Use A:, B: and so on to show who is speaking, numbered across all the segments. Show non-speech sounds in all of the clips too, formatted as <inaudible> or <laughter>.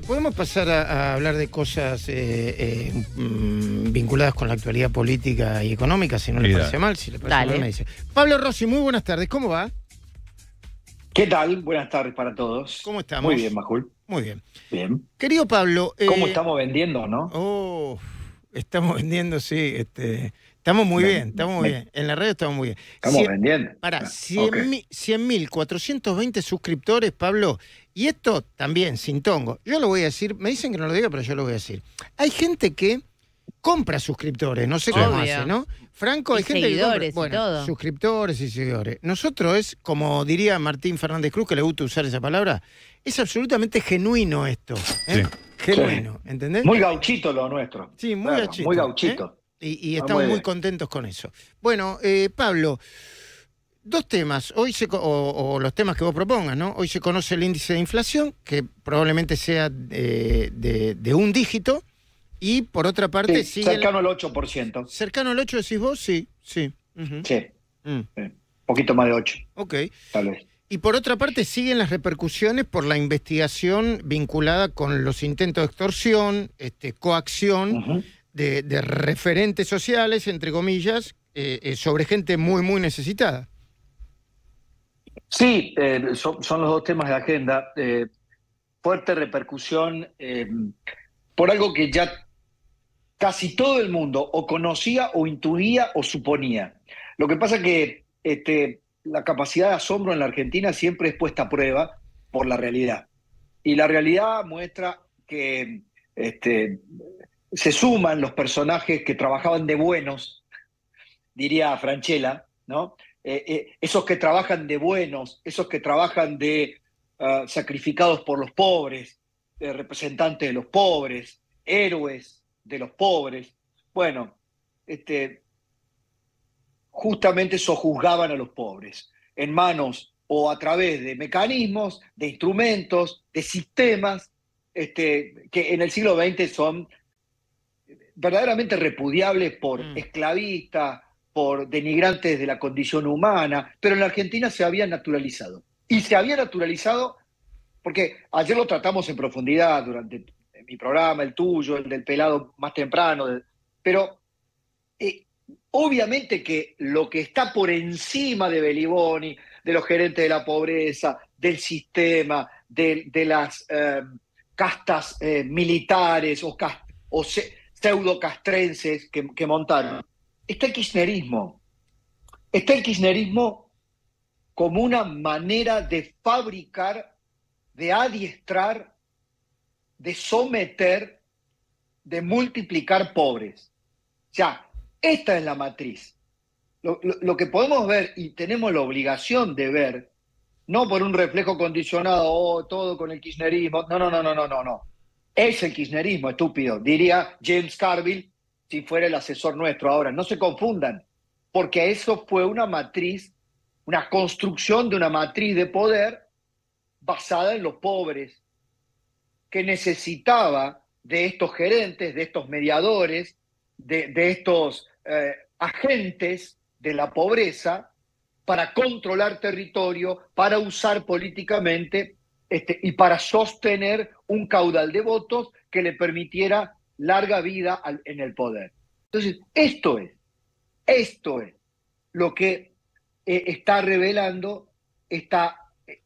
A: ¿podemos pasar a, hablar de cosas eh, eh, mm, vinculadas con la actualidad política y económica? Si no le parece mal, si le parece me dice. Pablo Rossi, muy buenas tardes, ¿cómo va? ¿Qué tal? Buenas tardes para todos. ¿Cómo estamos? Muy bien, Majul. Muy bien. Querido Pablo. Eh, ¿Cómo estamos vendiendo, no? estamos vendiendo, sí. Este, estamos muy bien, estamos muy bien. En la radio estamos muy bien. Estamos vendiendo. Para, ah, 100.420 suscriptores, Pablo, y esto también, sin tongo. Yo lo voy a decir, me dicen que no lo diga, pero yo lo voy a decir. Hay gente que compra suscriptores, no sé cómo hace, ¿no? Franco, hay gente que compra, suscriptores y seguidores. Nosotros es, como diría Martín Fernández Cruz, que le gusta usar esa palabra, es absolutamente genuino esto. ¿eh? Sí. Genuino,
B: ¿entendés? Muy gauchito lo nuestro. Sí, muy gauchito. Muy ¿eh? gauchito.
A: Y, estamos muy, contentos con eso. Bueno, eh, Pablo, dos temas, hoy o, los temas que vos propongas, ¿no? Hoy se conoce el índice de inflación, que probablemente sea eh, de, un dígito, y por otra parte... Sí, cercano
B: al 8%.
A: Cercano al 8 decís vos, sí, sí. Sí.
B: un mm. Poquito más de 8.
A: Ok. Y por otra parte siguen las repercusiones por la investigación vinculada con los intentos de extorsión, este, coacción de, referentes sociales, entre comillas, eh, eh, sobre gente muy, muy necesitada.
B: Sí, eh, son, los dos temas de agenda. Eh, fuerte repercusión eh, por algo que ya casi todo el mundo o conocía o intuía o suponía. Lo que pasa que este, la capacidad de asombro en la Argentina siempre es puesta a prueba por la realidad. Y la realidad muestra que este, se suman los personajes que trabajaban de buenos, diría Franchella, ¿no? Eh, eh, esos que trabajan de buenos, esos que trabajan de ah, sacrificados por los pobres, representantes de los pobres, héroes de los pobres. Bueno, este, justamente sojuzgaban a los pobres en manos o a través de mecanismos, de instrumentos, de sistemas este, que en el siglo XX son verdaderamente repudiables por mm. esclavistas, por denigrantes de la condición humana, pero en Argentina se había naturalizado. Y se había naturalizado porque ayer lo tratamos en profundidad durante mi programa, el tuyo, el del pelado más temprano, pero eh, obviamente que lo que está por encima de Beliboni, de los gerentes de la pobreza, del sistema, de, las em, castas eh, militares o, o pseudocastrenses que montaron, está el kirchnerismo. Está el kirchnerismo como una manera de fabricar, de adiestrar, de someter, de multiplicar pobres. O sea, esta es la matriz. Lo, que podemos ver y tenemos la obligación de ver, no por un reflejo condicionado, oh, todo con el kirchnerismo, no, no, no, no, no, no, no. Es el kirchnerismo, estúpido, diría James Carville, si fuera el asesor nuestro. Ahora, no se confundan, porque eso fue una matriz, una construcción de una matriz de poder basada en los pobres, que necesitaba de estos gerentes, de estos mediadores, de, estos eh, agentes de la pobreza para controlar territorio, para usar políticamente este, y para sostener un caudal de votos que le permitiera larga vida en el poder. Entonces, esto es, esto es lo que eh, está revelando esta,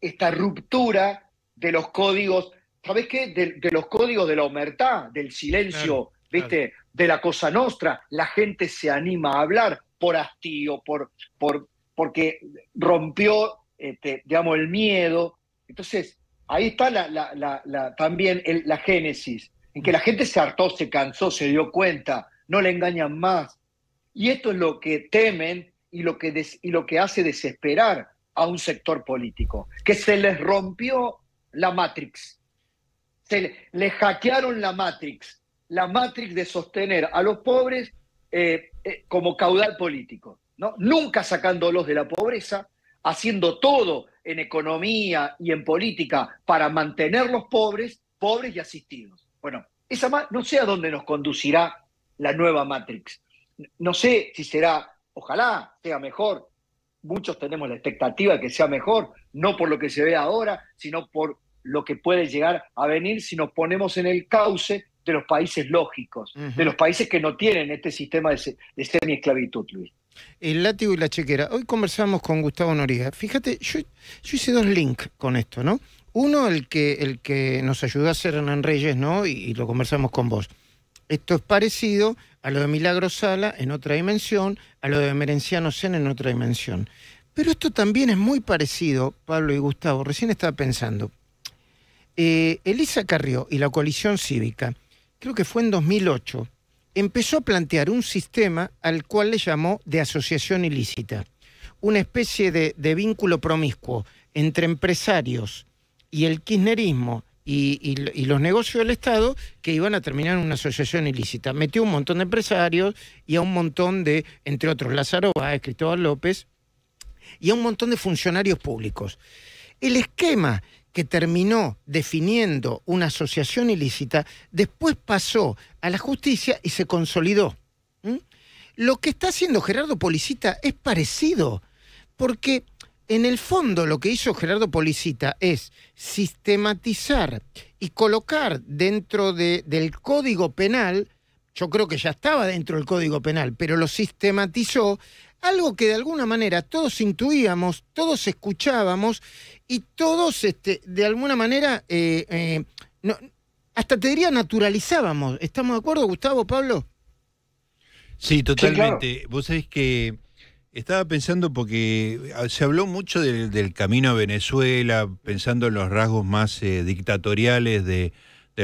B: esta ruptura de los códigos, ¿sabes qué? De, los códigos de la humertad del silencio, ¿viste? De la cosa nostra. La gente se anima a hablar por hastío, por, por, porque rompió, este, digamos, el miedo. Entonces, ahí está también la génesis en que la gente se hartó, se cansó, se dio cuenta, no le engañan más. Y esto es lo que temen y lo que, y lo que hace desesperar a un sector político, que se les rompió la Matrix, se le, hackearon la Matrix, la Matrix de sostener a los pobres eh, eh, como caudal político, ¿no? nunca sacándolos de la pobreza, haciendo todo en economía y en política para mantenerlos pobres, pobres y asistidos. Bueno, esa no sé a dónde nos conducirá la nueva Matrix. No sé si será, ojalá sea mejor. Muchos tenemos la expectativa de que sea mejor, no por lo que se ve ahora, sino por lo que puede llegar a venir si nos ponemos en el cauce de los países lógicos, de los países que no tienen este sistema de, semi-esclavitud, Luis.
A: El látigo y la chequera. Hoy conversamos con Gustavo Noriega. Fíjate, yo hice dos links con esto, ¿no? Uno, el que, el que nos ayudó a hacer Hernán Reyes, ¿no? Y, lo conversamos con vos. Esto es parecido a lo de Milagro Sala en otra dimensión, a lo de Merenciano Sen en otra dimensión. Pero esto también es muy parecido, Pablo y Gustavo, recién estaba pensando. Eh, Elisa Carrió y la coalición cívica, creo que fue en 2008, empezó a plantear un sistema al cual le llamó de asociación ilícita, una especie de vínculo promiscuo entre empresarios, y el kirchnerismo y, los negocios del Estado que iban a terminar en una asociación ilícita. Metió un montón de empresarios y a un montón de, entre otros, Lázaro Báez, Cristóbal López, y a un montón de funcionarios públicos. El esquema que terminó definiendo una asociación ilícita, después pasó a la justicia y se consolidó. ¿Mm? Lo que está haciendo Gerardo Policita es parecido, porque en el fondo lo que hizo Gerardo Policita es sistematizar y colocar dentro del código penal, yo creo que ya estaba dentro del código penal, pero lo sistematizó, algo que de alguna manera todos intuíamos, todos escuchábamos y todos este, de alguna manera, eh, eh, hasta te diría naturalizábamos. ¿Estamos de acuerdo, Gustavo, Pablo?
C: Sí, totalmente. Vos sabés que estaba pensando porque ah, se habló mucho del, camino a Venezuela, pensando en los rasgos más eh, dictatoriales del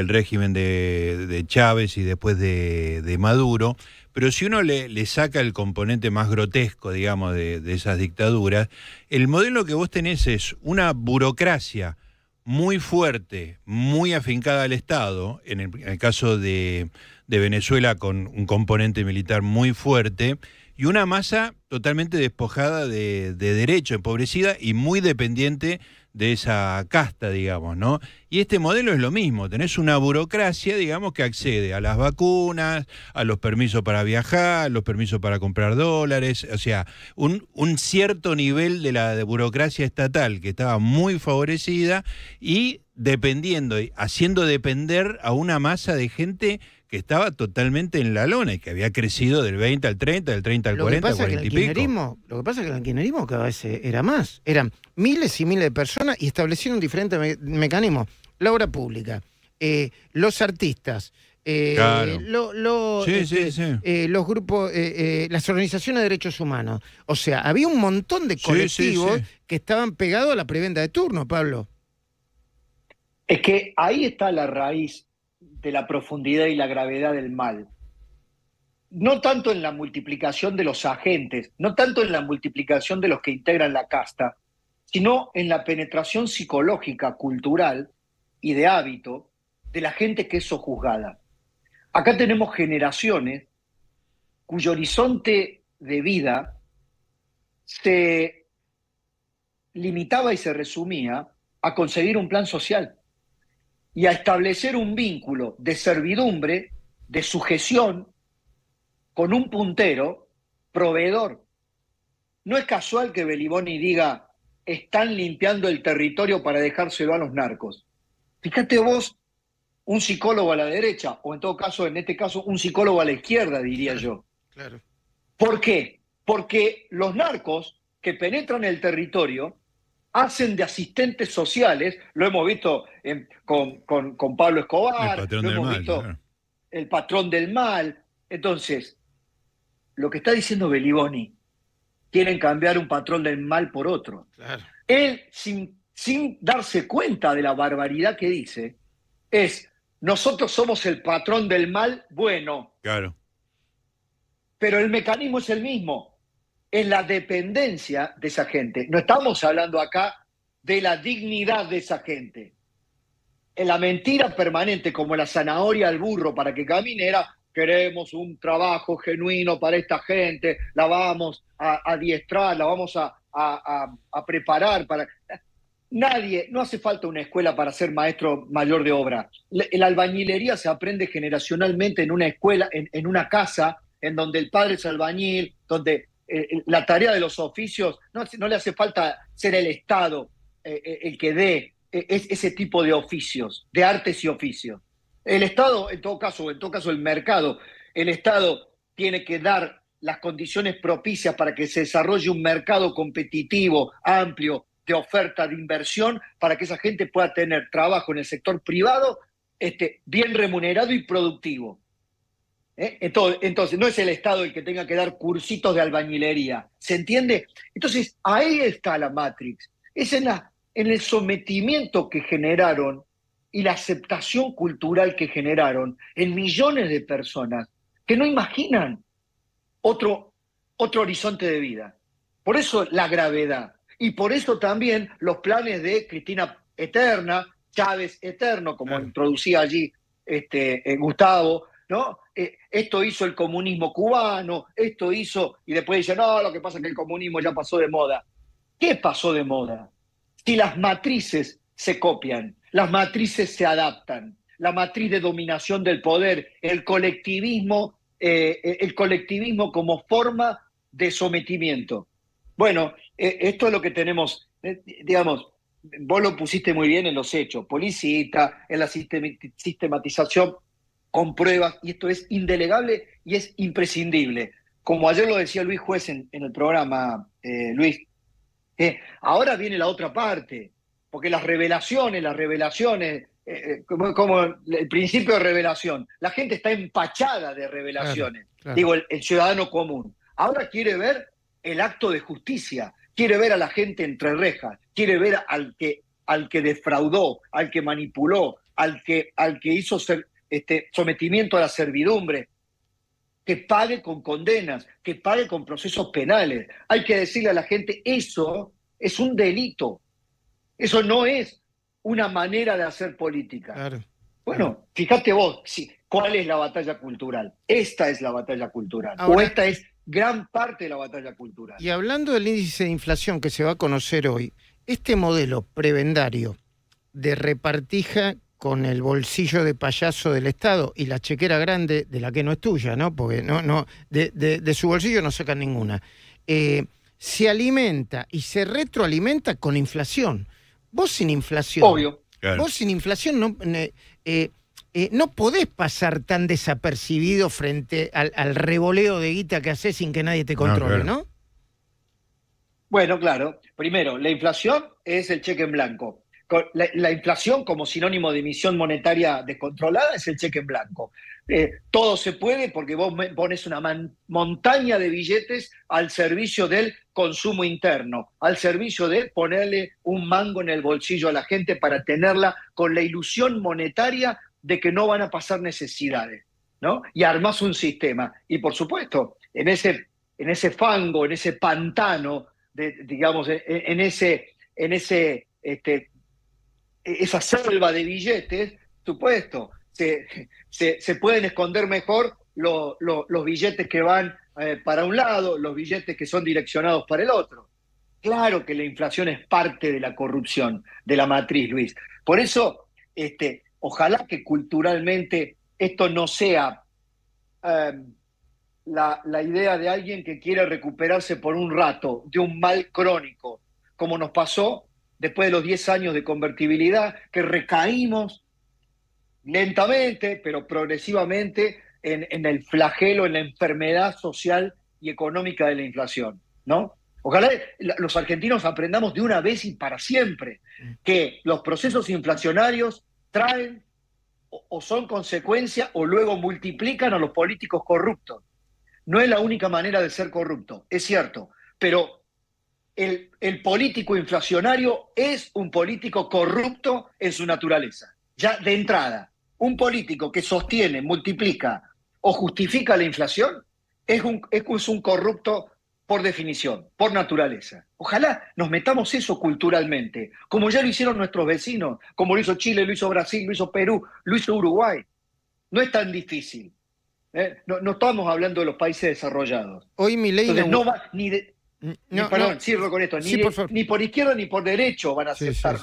C: régimen de, Chávez y después de, Maduro, pero si uno le, saca el componente más grotesco, digamos, de, esas dictaduras, el modelo que vos tenés es una burocracia muy fuerte, muy afincada al Estado, en el, caso de, de Venezuela con un componente militar muy fuerte, y una masa totalmente despojada de, derecho, empobrecida y muy dependiente de esa casta, digamos, ¿no? Y este modelo es lo mismo, tenés una burocracia, digamos, que accede a las vacunas, a los permisos para viajar, los permisos para comprar dólares, o sea, un, un cierto nivel de la burocracia estatal que estaba muy favorecida y dependiendo, haciendo depender a una masa de gente que estaba totalmente en la lona y que había crecido del 20 al 30, del 30 al 40, y Lo que pasa es
A: que el kirchnerismo cada vez eh, era más. Eran miles y miles de personas y establecieron diferentes mecanismos. La obra pública, eh, los artistas, eh, este, los grupos, las organizaciones de derechos humanos. O sea, había un montón de colectivos que estaban pegados a la preventa de turno, Pablo.
B: Es que ahí está la raíz de la profundidad y la gravedad del mal. No tanto en la multiplicación de los agentes, no tanto en la multiplicación de los que integran la casta, sino en la penetración psicológica, cultural y de hábito de la gente que es sojuzgada. Acá tenemos generaciones cuyo horizonte de vida se limitaba y se resumía a conseguir un plan social y a establecer un vínculo de servidumbre, de sujeción, con un puntero proveedor. No es casual que Beliboni diga, están limpiando el territorio para dejárselo a los narcos. Fíjate vos, un psicólogo a la derecha, o en todo caso, en este caso, un psicólogo a la izquierda, diría yo. Claro. ¿Por qué? Porque los narcos que penetran el territorio hacen de asistentes sociales, lo hemos visto con, con, Pablo Escobar, el patrón hemos visto el patrón del mal. Entonces, lo que está diciendo Beliboni, quieren cambiar un patrón del mal por otro. Él, sin, sin darse cuenta de la barbaridad que dice, es, nosotros somos el patrón del mal
C: bueno. Claro.
B: Pero el mecanismo es el mismo es la dependencia de esa gente. No estamos hablando acá de la dignidad de esa gente. En la mentira permanente, como la zanahoria al burro para que caminera, queremos un trabajo genuino para esta gente, la vamos a adiestrar, la vamos a, preparar para... Nadie, no hace falta una escuela para ser maestro mayor de obra. La albañilería se aprende generacionalmente en una escuela, en una casa, en donde el padre es albañil, donde eh, eh, la tarea de los oficios, no, le hace falta ser el Estado eh, el que dé ese tipo de oficios, de artes y oficios. El Estado, en todo caso, en todo caso el mercado, el Estado tiene que dar las condiciones propicias para que se desarrolle un mercado competitivo, amplio, de oferta de inversión, para que esa gente pueda tener trabajo en el sector privado este, bien remunerado y productivo. ¿Eh? Entonces, no es el Estado el que tenga que dar cursitos de albañilería, ¿se entiende? Entonces, ahí está la Matrix. Es en, el sometimiento que generaron y la aceptación cultural que generaron en millones de personas que no imaginan otro, otro horizonte de vida. Por eso la gravedad. Y por eso también los planes de Cristina Eterna, Chávez Eterno, como introducía allí este, eh, Gustavo, eh, esto hizo el comunismo cubano, esto hizo, y después dicen, no, lo que pasa es que el comunismo ya pasó de moda. ¿Qué pasó de moda? Si las matrices se copian, las matrices se adaptan, la matriz de dominación del poder, el colectivismo, eh, el colectivismo como forma de sometimiento. Bueno, eh, esto es lo que tenemos, digamos, vos lo pusiste muy bien en los hechos, policita, en la sistematización con pruebas, y esto es indelegable y es imprescindible. Como ayer lo decía Luis Juez en, el programa, eh, Luis, eh, ahora viene la otra parte, porque las revelaciones, las revelaciones, eh, como, el principio de revelación, la gente está empachada de revelaciones, digo, el, ciudadano común. Ahora quiere ver el acto de justicia, quiere ver a la gente entre rejas, quiere ver al que, al que defraudó, al que manipuló, al que, al que hizo ser, este, sometimiento a la servidumbre, que pague con condenas, que pague con procesos penales. Hay que decirle a la gente, eso es un delito, eso no es una manera de hacer política. Bueno, fíjate vos, ¿cuál es la batalla cultural? Esta es la batalla cultural, o esta es gran parte de la batalla cultural.
A: Y hablando del índice de inflación que se va a conocer hoy, este modelo prebendario de repartija con el bolsillo de payaso del Estado y la chequera grande, de la que no es tuya, ¿no? Porque no, no, de, su bolsillo no sacan ninguna. Eh, se alimenta y se retroalimenta con inflación. Vos sin inflación. Obvio. Vos sin inflación no, eh, eh, no podés pasar tan desapercibido frente al, revoleo de guita que haces sin que nadie te controle, ¿no?
B: Bueno, claro. Primero, la inflación es el cheque en blanco la, inflación como sinónimo de emisión monetaria descontrolada es el cheque en blanco. Eh, todo se puede porque vos pones una montaña de billetes al servicio del consumo interno, al servicio de ponerle un mango en el bolsillo a la gente para tenerla con la ilusión monetaria de que no van a pasar necesidades, ¿no? Y armas un sistema. Y por supuesto, en ese, en ese fango, en ese pantano, de, digamos, en, ese, en ese este, e-, esa selva de billetes, supuesto, se, se, pueden esconder mejor los billetes que van eh, para un lado, los billetes que son direccionados para el otro. Claro que la inflación es parte de la corrupción, de la matriz, Luis. Por eso, este, ojalá que culturalmente esto no sea em, la, la idea de alguien que quiere recuperarse por un rato de un mal crónico, como nos pasó después de los 10 años de convertibilidad, que recaímos lentamente, pero progresivamente, en, en, el flagelo, en la enfermedad social y económica de la inflación, ¿no? Ojalá los argentinos aprendamos de una vez y para siempre que los procesos inflacionarios traen o son consecuencia o luego multiplican a los políticos corruptos. No es la única manera de ser corrupto, es cierto, pero el, político inflacionario es un político corrupto en su naturaleza. Ya de entrada, un político que sostiene, multiplica o justifica la inflación es un, es un corrupto por definición, por naturaleza. Ojalá nos metamos eso culturalmente, como ya lo hicieron nuestros vecinos, como lo hizo Chile, lo hizo Brasil, lo hizo Perú, lo hizo Uruguay. No es tan difícil. ¿eh? No, estamos hablando de los países desarrollados. Hoy mi ley no ni no, perdón, no. cierro con esto. Ni, por izquierda ni por derecho van a aceptar,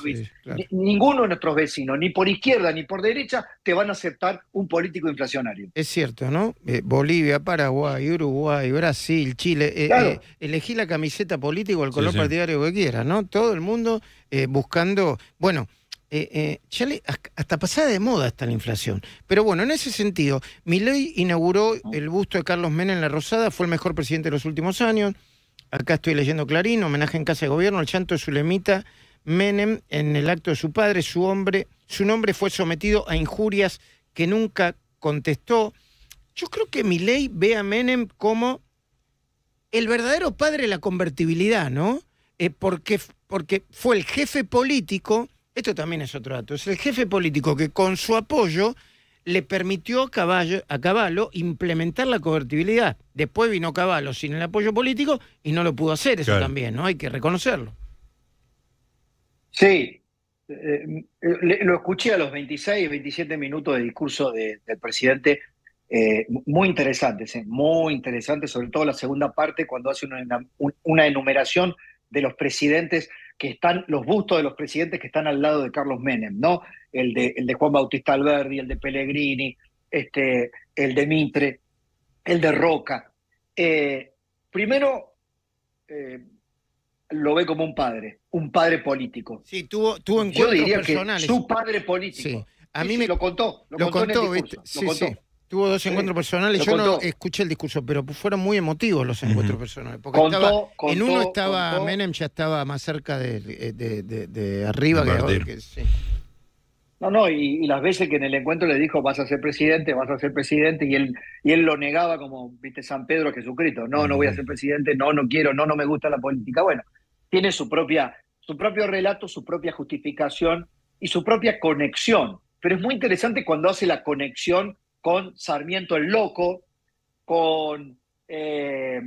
B: Ninguno de nuestros vecinos, ni por izquierda ni por derecha, te van a aceptar un político inflacionario.
A: Es cierto, ¿no? Eh, Bolivia, Paraguay, Uruguay, Brasil, Chile. Eh, eh, elegí la camiseta política o el color partidario que quieras, ¿no? Todo el mundo buscando. Bueno. Chale, hasta pasada de moda está la inflación. Pero bueno, en ese sentido, ley inauguró ah. el busto de Carlos Menem en La Rosada, fue el mejor presidente de los últimos años acá estoy leyendo Clarín, homenaje en Casa de Gobierno, el llanto de Zulemita Menem en el acto de su padre, su, hombre, su nombre fue sometido a injurias que nunca contestó. Yo creo que mi ley ve a Menem como el verdadero padre de la convertibilidad, ¿no? Eh, porque, porque fue el jefe político, esto también es otro dato, es el jefe político que con su apoyo le permitió a Caballo, a Caballo implementar la convertibilidad. Después vino Caballo sin el apoyo político y no lo pudo hacer, eso también, ¿no? Hay que reconocerlo.
B: Sí, eh, eh, lo escuché a los 26, 27 minutos de discurso del presidente, eh, muy interesantes, muy interesante, sobre todo la segunda parte, cuando hace una enumeración de los presidentes que están los bustos de los presidentes que están al lado de Carlos Menem, ¿no? El de, Juan Bautista Alberdi, el de Pellegrini, este, el de Mitre, el de Roca. Eh, primero, eh, lo ve como un padre, un padre político. Sí, tuvo, tuvo encuentros Yo diría su padre político. A mí me... Lo contó, lo, contó,
A: Tuvo dos encuentros personales. Yo no escuché el discurso, pero fueron muy emotivos los
B: encuentros personales. en uno estaba
A: Menem, ya estaba más cerca de, arriba que,
B: No, no, y, las veces que en el encuentro le dijo vas a ser presidente, vas a ser presidente, y él, y él lo negaba como, viste, San Pedro Jesucristo, no, no voy a ser presidente, no, no quiero, no, no me gusta la política. Bueno, tiene su, propia, su propio relato, su propia justificación y su propia conexión. Pero es muy interesante cuando hace la conexión con Sarmiento el Loco, con eh,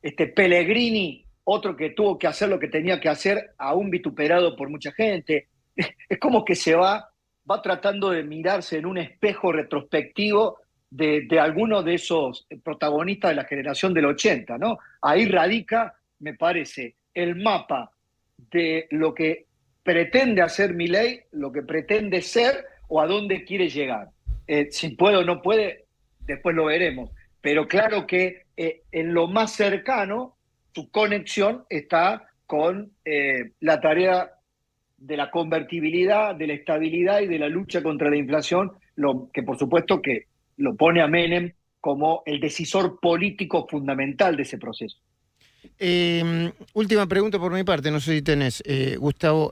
B: este Pellegrini, otro que tuvo que hacer lo que tenía que hacer, aún vituperado por mucha gente. <laughs> Es como que se va, va tratando de mirarse en un espejo retrospectivo de, de alguno de esos protagonistas de la generación del 80, ¿no? Ahí radica, me parece, el mapa de lo que pretende hacer mi ley, lo que pretende ser o a dónde quiere llegar. Eh, si puede o no puede, después lo veremos. Pero claro que eh, en lo más cercano, su conexión está con eh, la tarea de la convertibilidad, de la estabilidad y de la lucha contra la inflación, lo que por supuesto que lo pone a Menem como el decisor político fundamental de ese proceso.
A: última pregunta por mi parte, no sé si tenés, Gustavo.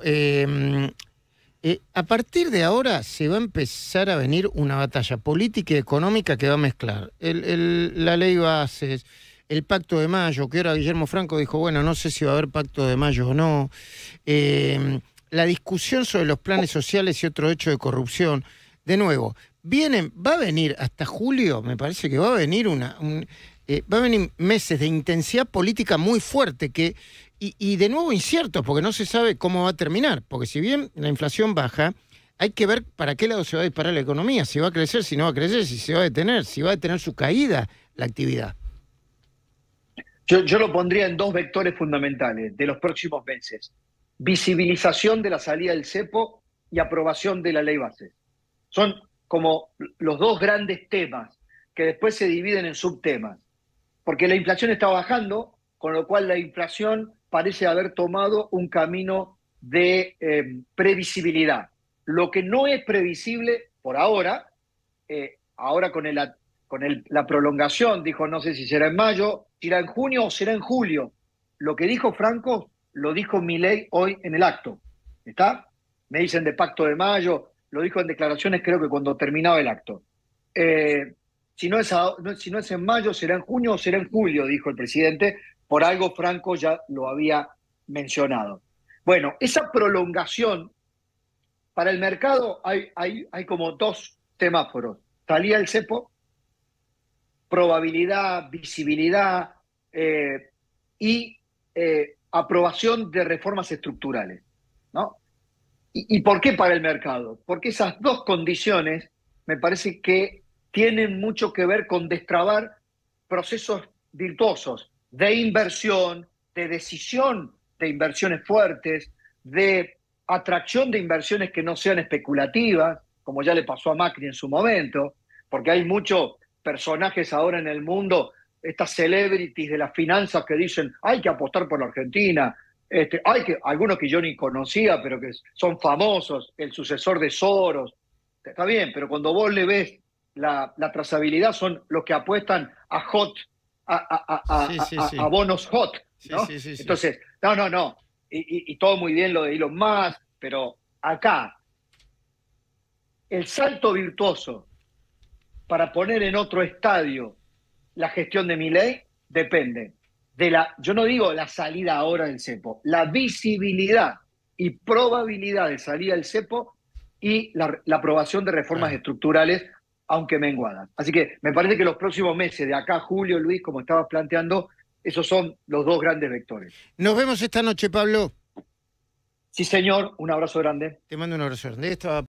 A: Eh, a partir de ahora se va a empezar a venir una batalla política y económica que va a mezclar la ley bases, el pacto de mayo, que ahora Guillermo Franco dijo, bueno, no sé si va a haber pacto de mayo o no, em, la discusión sobre los planes sociales y otro hecho de corrupción. De nuevo, vienen, va a venir hasta julio, me parece que va a venir una... Eh, va a venir meses de intensidad política muy fuerte que y, de nuevo incierto porque no se sabe cómo va a terminar, porque si bien la inflación baja, hay que ver para qué lado se va a disparar la economía, si va a crecer, si no va a crecer, si se va a detener, si va a detener su caída la actividad.
B: Yo, yo lo pondría en dos vectores fundamentales de los próximos meses. Visibilización de la salida del cepo y aprobación de la ley base. Son como los dos grandes temas que después se dividen en subtemas. Porque la inflación está bajando, con lo cual la inflación parece haber tomado un camino de eh, previsibilidad. Lo que no es previsible por ahora, eh, ahora con, con la prolongación, dijo no sé si será en mayo, será en junio o será en julio. Lo que dijo Franco lo dijo Milei hoy en el acto. ¿Está? Me dicen de pacto de mayo, lo dijo en declaraciones creo que cuando terminaba el acto. Eh, si no, es si no es en mayo, será en junio o será en julio, dijo el presidente, por algo Franco ya lo había mencionado. Bueno, esa prolongación, para el mercado hay, hay, como dos temáforos. Talía el cepo, probabilidad, visibilidad eh, y eh, aprobación de reformas estructurales. ¿no? ¿Y por qué para el mercado? Porque esas dos condiciones me parece que tienen mucho que ver con destrabar procesos virtuosos de inversión, de decisión de inversiones fuertes, de atracción de inversiones que no sean especulativas, como ya le pasó a Macri en su momento, porque hay muchos personajes ahora en el mundo, estas celebrities de las finanzas que dicen hay que apostar por la Argentina, este, hay que, algunos que yo ni conocía, pero que son famosos, el sucesor de Soros, está bien, pero cuando vos le ves la, la trazabilidad son los que apuestan a HOT, a, bonos hot.
A: Entonces,
B: no, no, no. Y, todo muy bien lo de Elon Más, pero acá, el salto virtuoso para poner en otro estadio la gestión de mi ley depende de la, yo no digo la salida ahora del cepo, la visibilidad y probabilidad de salida del cepo y la, aprobación de reformas estructurales aunque menguada. Así que me parece que los próximos meses, de acá julio, Luis, como estabas planteando, esos son los dos grandes vectores. Nos vemos esta noche, Pablo. Sí, señor, un abrazo grande. Te mando un abrazo grande.